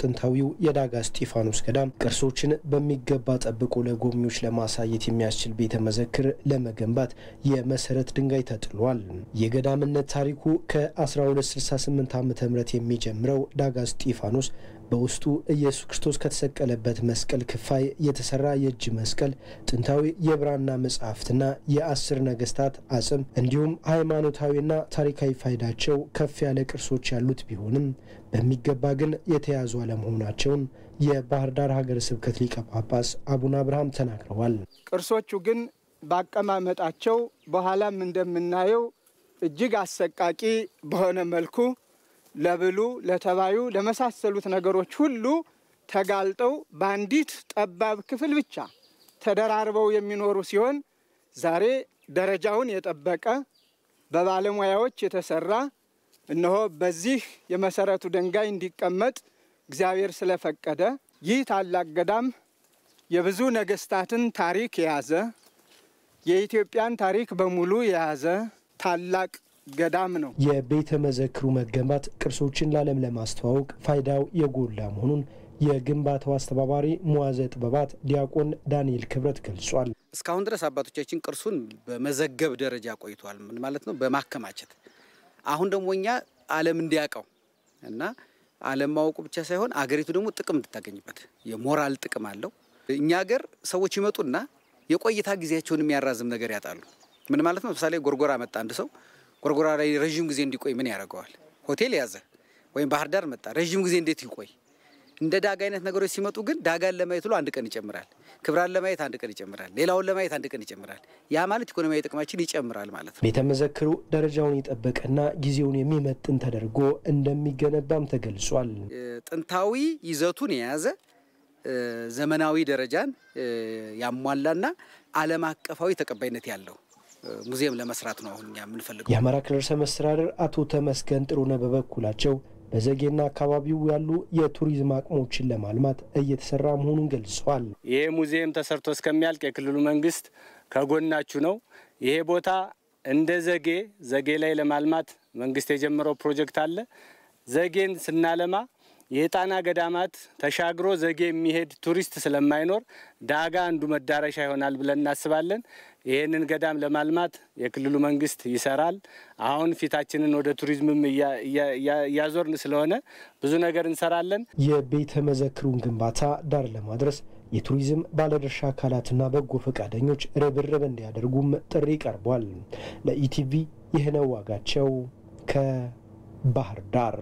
ጥንታዊው የዳጋ እስጢፋኖስ ገዳም ቅርሶችን በሚገባ ጠብቆ ለጎብኚዎች ለማሳየት የሚያስችል ቤተ መዘክር ለመገንባት የመሰረት ድንጋይ ተጥሏል። የገዳምነት ታሪኩ ከ1268 ዓ ም የሚጀምረው ዳጋ እስጢፋኖስ በውስጡ ኢየሱስ ክርስቶስ ከተሰቀለበት መስቀል ክፋይ የተሰራ የእጅ መስቀል፣ ጥንታዊ የብራና መጽሐፍትና የአስር ነገስታት አጽም እንዲሁም ሃይማኖታዊና ታሪካዊ ፋይዳቸው ከፍ ያለ ቅርሶች ያሉት ቢሆንም በሚገባ ግን የተያዙ አለመሆናቸውን የባህር ዳር ሀገረ ስብከት ሊቀ ጳጳስ አቡነ አብርሃም ተናግረዋል። ቅርሶቹ ግን በአቀማመጣቸው በኋላም እንደምናየው እጅግ አሰቃቂ በሆነ መልኩ ለብሉ፣ ለተባዩ፣ ለመሳሰሉት ነገሮች ሁሉ ተጋልጠው በአንዲት ጠባብ ክፍል ብቻ ተደራርበው የሚኖሩ ሲሆን ዛሬ ደረጃውን የጠበቀ በባለሙያዎች የተሰራ እነሆ በዚህ የመሰረቱ ድንጋይ እንዲቀመጥ እግዚአብሔር ስለፈቀደ ይህ ታላቅ ገዳም የብዙ ነገስታትን ታሪክ የያዘ የኢትዮጵያን ታሪክ በሙሉ የያዘ ታላቅ ገዳም ነው። የቤተ መዘክሩ መገንባት ቅርሶችን ለዓለም ለማስተዋወቅ ፋይዳው የጎላ መሆኑን የግንባታው አስተባባሪ ሙዓዘ ጥበባት ዲያቆን ዳንኤል ክብረት ገልጿል። እስካሁን ድረስ አባቶቻችን ቅርሱን በመዘገብ ደረጃ ቆይተዋል። ምን ማለት ነው? በማከማቸት አሁን ደግሞ እኛ ዓለም እንዲያውቀው እና ዓለም ማወቁ ብቻ ሳይሆን አገሪቱ ደግሞ ጥቅም እንድታገኝበት የሞራል ጥቅም አለው። እኛ ሀገር ሰዎች ይመጡና የቆይታ ጊዜያቸውን የሚያራዝም ነገር ያጣሉ። ምን ማለት ነው? ለምሳሌ ጎርጎራ መጣ አንድ ሰው ጎርጎራ ላይ ረዥም ጊዜ እንዲቆይ ምን ያደርገዋል? ሆቴል ያዘ ወይም ባህር ዳር መጣ፣ ረዥም ጊዜ እንዴት ይቆይ? እንደ ዳጋ አይነት ነገሮች ሲመጡ ግን ዳጋን ለማየት ብሎ አንድ ቀን ይጨምራል፣ ክብራን ለማየት አንድ ቀን ይጨምራል፣ ሌላውን ለማየት አንድ ቀን ይጨምራል። ያ ማለት ኢኮኖሚያዊ ጥቅማችን ይጨምራል ማለት ነው። ቤተ መዘክሩ ደረጃውን የጠበቀና ጊዜውን የሚመጥን ተደርጎ እንደሚገነባም ተገልጿል። ጥንታዊ ይዘቱን የያዘ ዘመናዊ ደረጃን ያሟላና ዓለም አቀፋዊ ተቀባይነት ያለው ሙዚየም ለመስራት ነው አሁን እኛ የምንፈልገው። የአማራ ክልል ርዕሰ መስተዳድር አቶ ተመስገን ጥሩነህ በበኩላቸው በዘጌና አካባቢው ያሉ የቱሪዝም አቅሞችን ለማልማት እየተሰራ መሆኑን ገልጸዋል። ይሄ ሙዚየም ተሰርቶ እስከሚያልቅ የክልሉ መንግስት ከጎናችሁ ነው። ይሄ ቦታ እንደ ዘጌ ዘጌ ላይ ለማልማት መንግስት የጀመረው ፕሮጀክት አለ። ዘጌን ስናለማ የጣና ገዳማት ተሻግሮ ዘጌ የሚሄድ ቱሪስት ስለማይኖር ዳጋ አንዱ መዳረሻ ይሆናል ብለን እናስባለን። ይህንን ገዳም ለማልማት የክልሉ መንግስት ይሰራል። አሁን ፊታችንን ወደ ቱሪዝምም እያዞርን ስለሆነ ብዙ ነገር እንሰራለን። የቤተ መዘክሩን ግንባታ ዳር ለማድረስ የቱሪዝም ባለድርሻ አካላትና በጎ ፈቃደኞች ርብርብ እንዲያደርጉም ጥሪ ቀርቧል። ለኢቲቪ ይህነው ዋጋቸው ከባህር ዳር